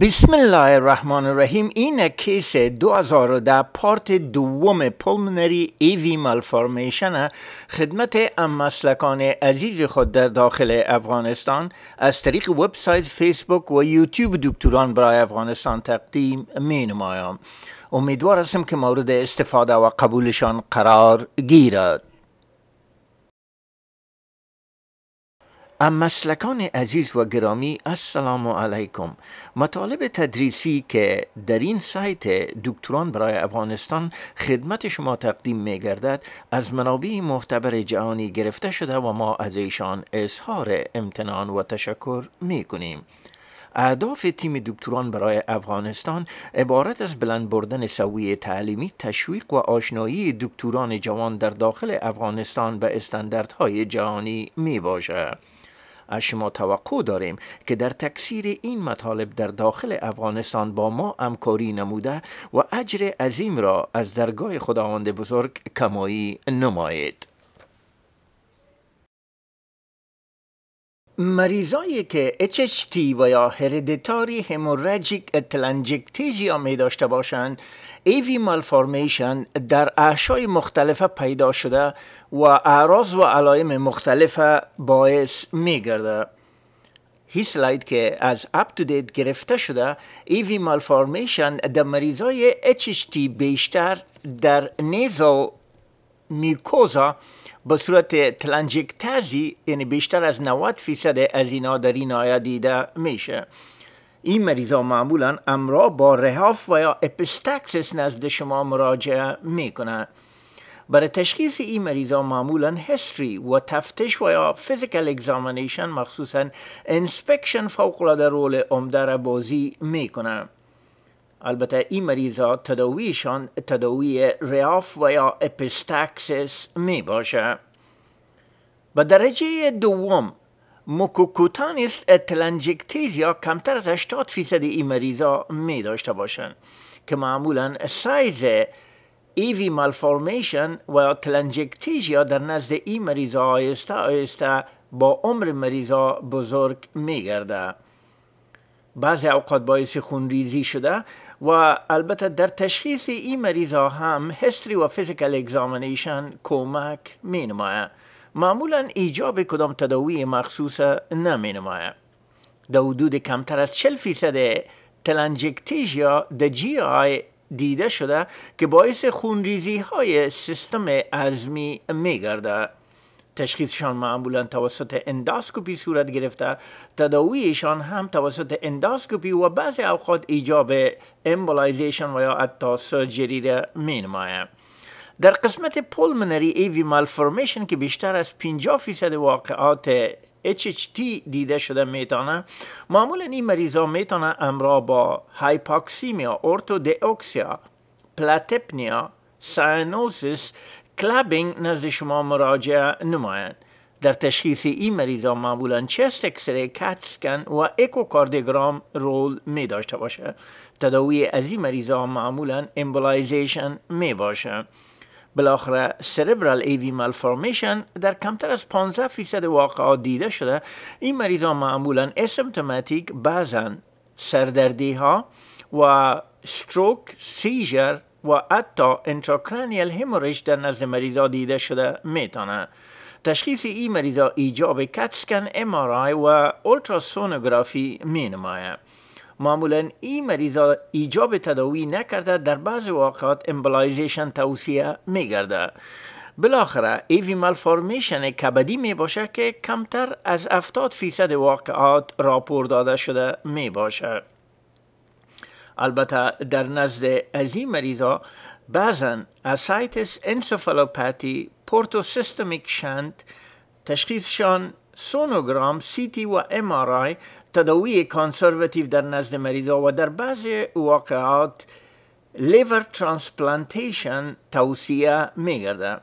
بسم الله الرحمن الرحیم این کیس 2010 پارت دوم پلمنری ایوی مالفارمیشن خدمت ام مسلکان عزیز خود در داخل افغانستان از طریق وبسایت فیسبوک و یوتیوب دکتران برای افغانستان تقدیم می نمایم امیدوار هستم که مورد استفاده و قبولشان قرار گیرد مسلکان عزیز و گرامی السلام علیکم مطالب تدریسی که در این سایت دکتران برای افغانستان خدمت شما تقدیم می گردد از منابع معتبر جهانی گرفته شده و ما از ایشان اظهار امتنان و تشکر می کنیم اهداف تیم دکتران برای افغانستان عبارت از بلند بردن سویه تعلیمی تشویق و آشنایی دکتران جوان در داخل افغانستان به استانداردهای جهانی می از شما توقع داریم که در تکثیر این مطالب در داخل افغانستان با ما همکاری نموده و اجر عظیم را از درگاه خداوند بزرگ کمایی نماید. مریضایی که HHT و یا هردیتاری هموراجیک ها می داشته باشند ایوی مالفارمیشن در اعشای مختلف پیدا شده و اعراض و علائم مختلف باعث می گرده. هی سلاید که از اپ تو دیت گرفته شده ایوی مالفارمیشن در مریضای HHT بیشتر در نیزو میکوزا به صورت تلنجک یعنی بیشتر از 90 فیصد از اینا در این آیه دیده میشه این مریضا معمولا امرا با رهاف و یا اپستکسس نزد شما مراجعه میکنند برای تشخیص این مریضا معمولا هستری و تفتش و یا فیزیکل اگزامینیشن مخصوصا انسپکشن فوق در رول عمده را بازی میکنه البته این مریضا تداویشان تداوی ریاف و یا اپستاکسس می باشه و درجه دوم مکوکوتانیس تلنجکتیز یا کمتر از 80 فیصد این مریضا می داشته باشند که معمولا سایز ایوی e مالفورمیشن و یا در نزد این مریضا آیسته آیسته با عمر مریضا بزرگ گرده. بعض اوقات باعث خونریزی شده و البته در تشخیص این مریض ها هم هستری و فیزیکل اگزامنیشن کمک می نماید. معمولا ایجاب کدام تداوی مخصوص نمی نماید. در حدود کمتر از 40 فیصد یا در جی دیده شده که باعث خونریزی های سیستم ازمی می گرده. تشخیصشان معمولا توسط انداسکوپی صورت گرفته تداویشان هم توسط انداسکوپی و بعضی اوقات ایجاب امبولایزیشن و یا حتی سرجری را می نماید. در قسمت پولمنری ایوی مالفورمیشن که بیشتر از 50 فیصد واقعات HHT دیده شده میتانه معمولا این مریضا میتانه امرا با هایپاکسیمیا، ارتودیوکسیا، پلاتپنیا، ساینوسیس کلابینگ نزد شما مراجعه نمایند در تشخیص این مریضا معمولا چست اکسره کت و اکوکاردگرام رول می داشته باشه تداوی از این مریضا معمولا امبولایزیشن می باشه بالاخره سربرال ایوی مالفارمیشن در کمتر از 15 فیصد واقعا دیده شده این مریضا معمولا اسمتماتیک بعضا سردردی ها و ستروک سیجر و حتی انتراکرانیل هیموریج در نزد مریضا دیده شده میتانه تشخیص این مریضا ایجاب کتسکن امارای و اولتراسونوگرافی می نمایه. معمولا این مریضا ایجاب تداوی نکرده در بعض واقعات امبلایزیشن توصیه می گرده. بالاخره ایوی مالفارمیشن کبدی می باشه که کمتر از 70 فیصد واقعات راپور داده شده می باشه. البته در نزد از این مریضا بعضا اسایتس انسفالوپاتی پورتوسیستمیک شند تشخیصشان سونوگرام، سیتی و ام آر تداوی کانسرواتیو در نزد مریضا و در بعضی واقعات لیور ترانسپلانتیشن توصیه میگرده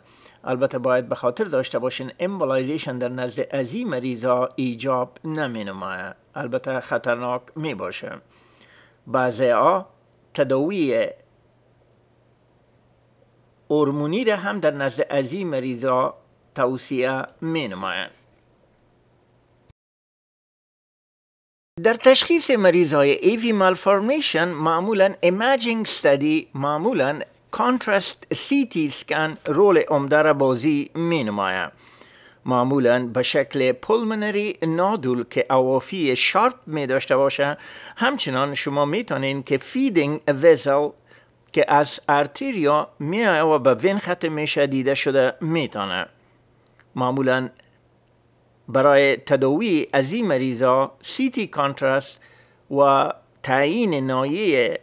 البته باید به خاطر داشته باشین امبولایزیشن در نزد ازی مریضا ایجاب نمی نماید البته خطرناک می باشه بعضی تداوی ارمونی را هم در نزد ازی مریضا توصیه می نماین در تشخیص مریض های ایوی معمولا ایماجینگ ستدی معمولا کانترست سی تی سکن رول عمده را بازی می نماین معمولا به شکل پلمنری نادول که اوافی شارپ می داشته باشه همچنان شما می که فیدینگ ویزل که از ارتیریا می و به وین خط میشه دیده شده می تانه. معمولا برای تداوی از این مریضا تی کانتراست و تعیین نایه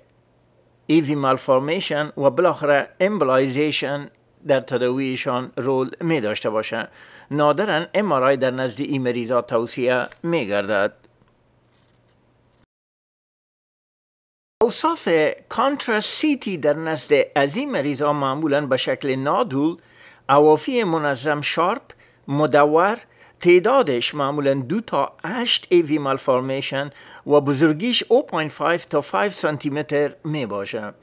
ایوی مالفورمیشن و بالاخره امبلایزیشن در تداویشان رول می داشته باشند. نادرن امارای در نزد این مریضا توصیه می گردد اوصاف کانترسیتی در نزد این مریضا معمولا به شکل نادول عوافی منظم شارپ مدور تعدادش معمولا دو تا 8 ایوی مالفارمیشن و بزرگیش 0.5 تا 5 سانتی متر می باشد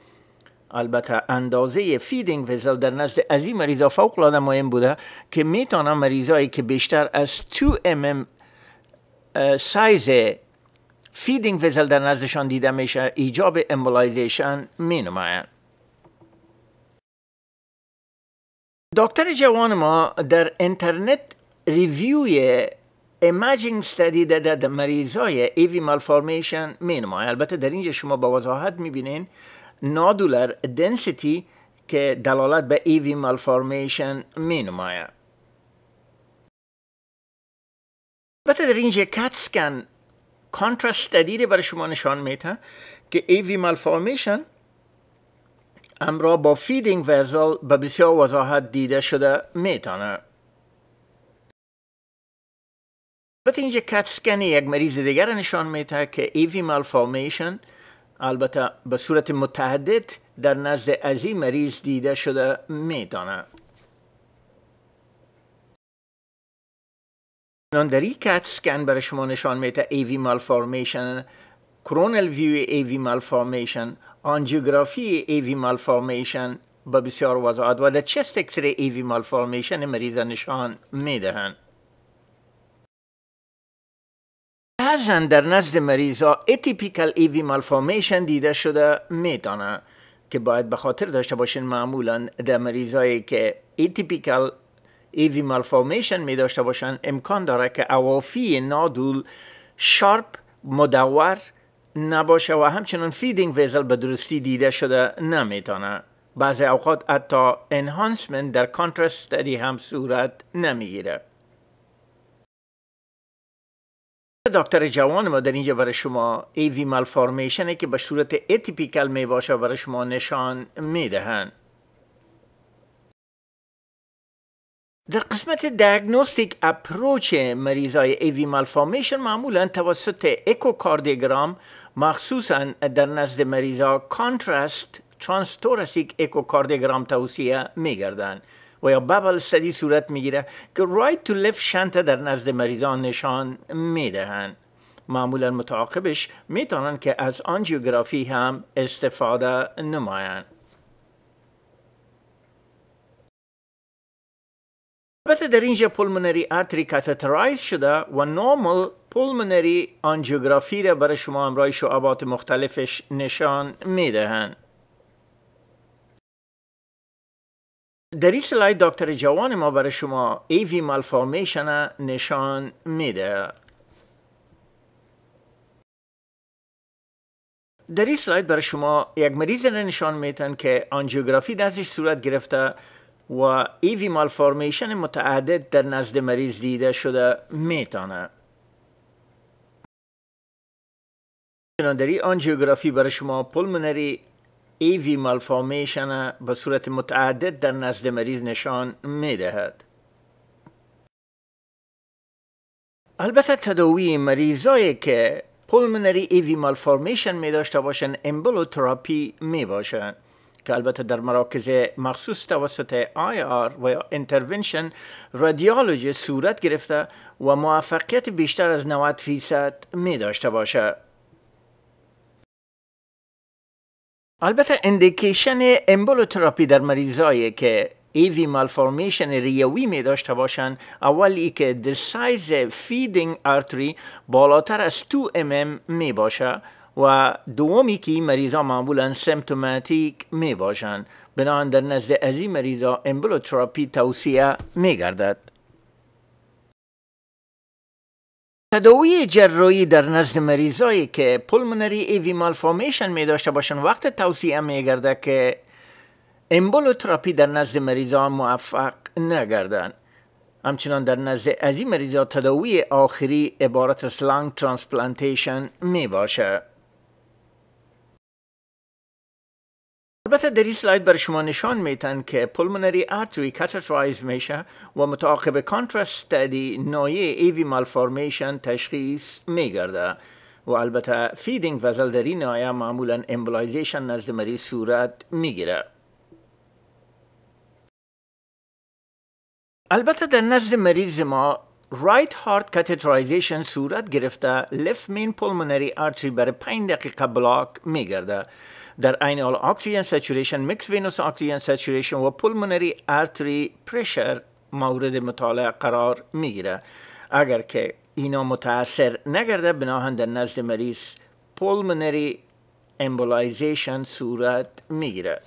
البته اندازه فیدینگ وزل در نزد از این مریضا فوق العاده مهم بوده که میتونن مریضایی که بیشتر از 2 mm سایز فیدینگ وزل در نزدشان دیده میشه ایجاب امبولایزیشن می نماین دکتر جوان ما در اینترنت ریویوی ایماجینگ استادی در مریضای ایوی مالفارمیشن می نماید. البته در اینجا شما با وضاحت می بینین نادولر دنسیتی که دلالت به ایوی مالفارمیشن می نماید. البته در اینجا کت سکن کانتراس برای شما نشان ته که ایوی مالفارمیشن امرا با فیدینگ وزل به بسیار وضاحت دیده شده تانه البته اینجا کت یک مریض دیگر نشان ته که ایوی مالفارمیشن البته به صورت متعدد در نزد ازی مریض دیده شده می دانه. در کت سکن برای شما نشان میده ایوی فارمیشن، کرونل ویو ایوی مالفارمیشن آنجیوگرافی ایوی مالفارمیشن به بسیار وضعات و در چست وی ایوی مالفارمیشن مریض نشان میدهند بعضا در نزد مریض ها اتیپیکل ایوی دیده شده میتونه که باید به خاطر داشته باشین معمولا در مریضایی که اتیپیکل ایوی مالفارمیشن می داشته باشن امکان داره که اوافی نادول شارپ مدور نباشه و همچنان فیدینگ ویزل به درستی دیده شده نمیتانه بعضی اوقات حتی انهانسمنت در کانترست هم صورت نمیگیره دکتر جوان ما در اینجا برای شما ایوی مالفارمیشنه که به صورت اتیپیکل می باشه برای شما نشان می دهند. در قسمت دیاگنوستیک اپروچ مریضای ایوی مالفارمیشن معمولا توسط اکوکاردیگرام مخصوصا در نزد مریضا کانترست ترانستورسیک اکوکاردیگرام توصیه می گردند. و یا ببل سدی صورت میگیره که رایت تو لفت شنت در نزد مریضان نشان میدهند معمولا متعاقبش میتونن که از آنجیوگرافی هم استفاده نمایند البته در اینجا پلمونری ارتری کاتترایز شده و نورمال پلمونری آنجیوگرافی را برای شما امرای شعبات مختلفش نشان میدهند در این سلاید دکتر جوان ما برای شما ایوی مالفارمیشن نشان میده در این سلاید برای شما یک مریض را نشان میتن که آنجیوگرافی دستش صورت گرفته و ایوی مالفارمیشن متعدد در نزد مریض دیده شده میتانه در این آنجیوگرافی برای شما پلمونری ایوی مالفامیشن به صورت متعدد در نزد مریض نشان می دهد. البته تداوی مریضایی که پولمنری ایوی مالفارمیشن می داشته باشند امبولوتراپی می باشند که البته در مراکز مخصوص توسط آی آر و یا انترونشن رادیولوژی صورت گرفته و موفقیت بیشتر از 90 فیصد می داشته باشد. البته اندیکیشن امبولوتراپی در مریضایی که ایوی مالفورمیشن ریوی می داشته باشن اولی که در سایز فیدینگ آرتری بالاتر از 2 ام می باشه و دومی که مریضا معمولا سمتوماتیک می باشند بنابراین در نزد از این مریضا امبولوتراپی توصیه می گردد تداوی جرایی در نزد مریضایی که پلمونری ایوی مالفورمیشن می داشته باشن وقت توصیه می گرده که امبولوتراپی در نزد مریضا موفق نگردن. همچنان در نزد از این مریضا تداوی آخری عبارت از لانگ ترانسپلانتیشن می باشه البته در این سلاید بر شما نشان میتن که پلمونری آرتری کاتترایز میشه و متعاقب کانترست استادی نایه ایوی مالفارمیشن تشخیص میگرده و البته فیدینگ وزل در این نایه معمولا امبولایزیشن نزد مریض صورت میگیره البته در نزد مریض ما رایت هارت کاتترایزیشن صورت گرفته لفت مین پلمونری آرتری بر 5 دقیقه بلاک میگرده در عین حال اکسیژن سچوریشن میکس وینوس اکسیژن سچوریشن و پلمونری آرتری پرشر مورد مطالعه قرار میگیره اگر که اینا متاثر نگرده بناهن در نزد مریض پلمونری امبولایزیشن صورت میگیره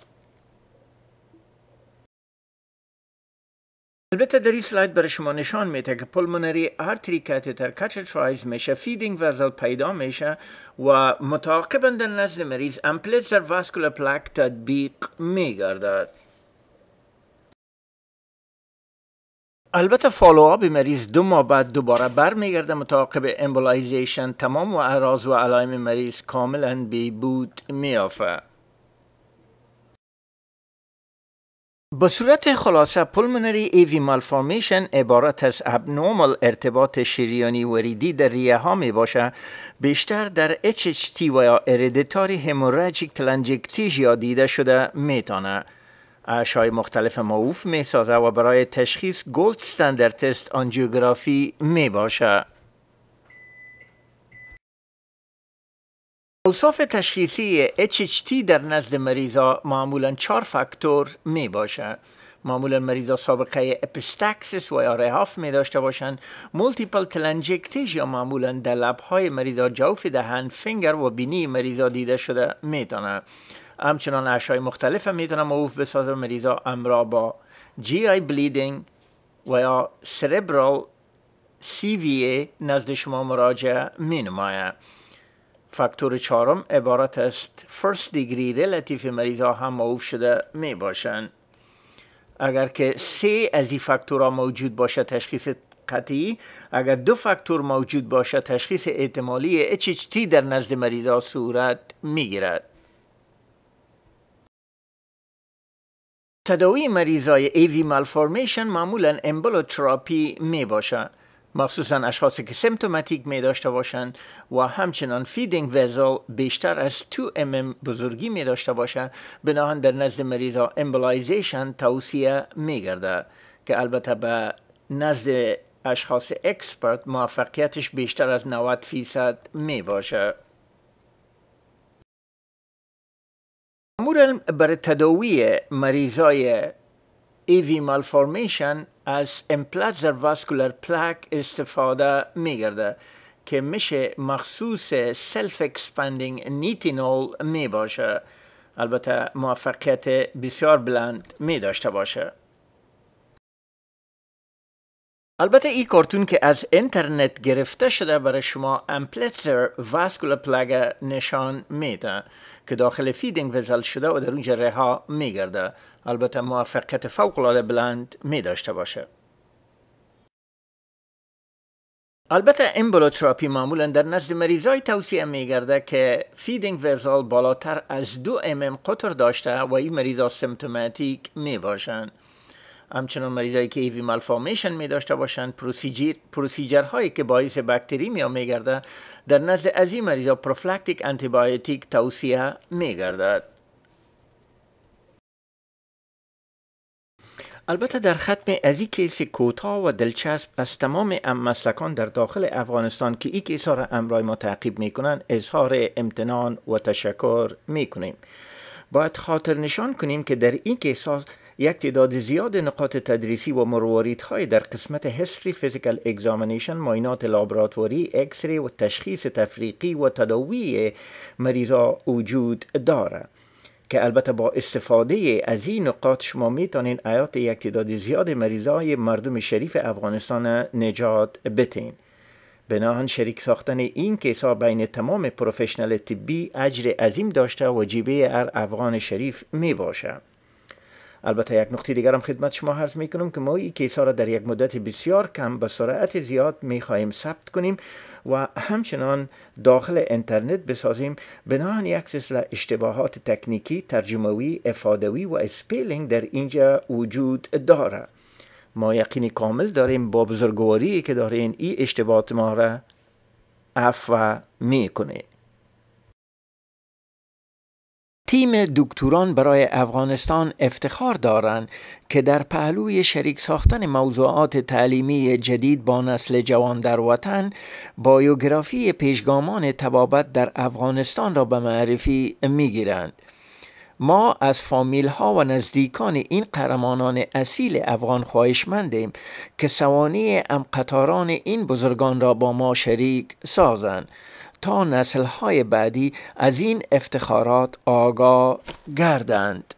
البته در این سلاید برای شما نشان میده که پلمونری آرتری کاتتر کاتترایز میشه فیدینگ وزل پیدا میشه و متعاقبا در نزد مریض امپلیزر واسکولر پلاک تطبیق میگردد البته فالو اپ مریض دو ماه بعد دوباره برمیگرده متعاقب امبولایزیشن تمام و اعراض و علائم مریض کاملا بود میافه به صورت خلاصه پلمونری ایوی مالفارمیشن عبارت از ابنورمال ارتباط شریانی وریدی در ریه ها می باشه بیشتر در HHT و یا اردیتاری هموراجیک یا دیده شده می تانه. اشای مختلف معوف می سازه و برای تشخیص گولد ستندر تست آنجیوگرافی می باشه. اوصاف تشخیصی HHT در نزد مریضا معمولا چهار فاکتور می باشه معمولا مریضا سابقه اپستاکسیس و یا رهاف می داشته باشند مولتیپل یا معمولا در لبهای مریضا جوف دهن فینگر و بینی مریضا دیده شده تانه. همچنان اشای مختلف هم تانه موف بسازه مریضا امرا با جی آی بلیدینگ و یا سریبرال سی وی نزد شما مراجعه می نماید فاکتور چهارم عبارت است فرست دیگری ریلیتیف مریض ها هم معوف شده می باشند اگر که سه از این فاکتور موجود باشد تشخیص قطعی اگر دو فاکتور موجود باشد تشخیص احتمالی HHT در نزد مریض ها صورت می گیرد تداوی مریضای AV مالفورمیشن معمولا امبولوتراپی می باشد مخصوصا اشخاصی که سمتوماتیک می داشته باشند و همچنان فیدینگ وزل بیشتر از 2 ام بزرگی می داشته باشند بناهن در نزد مریض ها امبلایزیشن توصیه می گرده که البته به نزد اشخاص اکسپرت موفقیتش بیشتر از 90 فیصد می باشه بر برای تداوی مریضای AV e malformation از امپلتزر واسکولر پلاک استفاده میگرده که میشه مخصوص سلف اکسپاندینگ نیتینول می باشه البته موفقیت بسیار بلند می داشته باشه البته ای کارتون که از اینترنت گرفته شده برای شما امپلیتزر واسکولر پلاگ نشان میده که داخل فیدینگ وزل شده و در اونجا رها میگرده البته موفقیت العاده بلند می داشته باشه البته امبولوتراپی معمولا در نزد مریضای توصیه میگرده که فیدینگ وزال بالاتر از دو ام ام قطر داشته و این مریضا سمتوماتیک می باشند همچنان هایی که ایوی مالفامیشن می داشته باشند پروسیجر هایی که باعث بکتری می گرده در نزد از این مریضا پروفلکتیک انتیبایوتیک توصیه می گردد البته در ختم از این کیس کوتا و دلچسب از تمام مسلکان در داخل افغانستان که این کیس ها را امرای ما تعقیب می کنند اظهار امتنان و تشکر می کنیم باید خاطر نشان کنیم که در این کیس ها یک تعداد زیاد نقاط تدریسی و های در قسمت هستری فیزیکل اگزامینیشن ماینات لابراتوری، اکسری و تشخیص تفریقی و تداوی مریضا وجود دارد که البته با استفاده از این نقاط شما میتونین آیات یک تعداد زیاد مریضای مردم شریف افغانستان نجات بتین بناهن شریک ساختن این کیسا بین تمام پروفشنل طبی اجر عظیم داشته و جیبه ار افغان شریف می البته یک نقطه دیگر هم خدمت شما عرض می کنم که ما این کیس ها را در یک مدت بسیار کم به سرعت زیاد می خواهیم ثبت کنیم و همچنان داخل اینترنت بسازیم بناهن یک سلسله اشتباهات تکنیکی ترجموی افادوی و اسپیلینگ در اینجا وجود داره ما یقین کامل داریم با بزرگواری که دارین این اشتباهات ما را عفو می کنیم تیم دکتران برای افغانستان افتخار دارند که در پهلوی شریک ساختن موضوعات تعلیمی جدید با نسل جوان در وطن بایوگرافی پیشگامان تبابت در افغانستان را به معرفی گیرند. ما از فامیل ها و نزدیکان این قرمانان اصیل افغان خواهشمندیم که سوانی امقطاران این بزرگان را با ما شریک سازند. تا نسلهای بعدی از این افتخارات آگاه گردند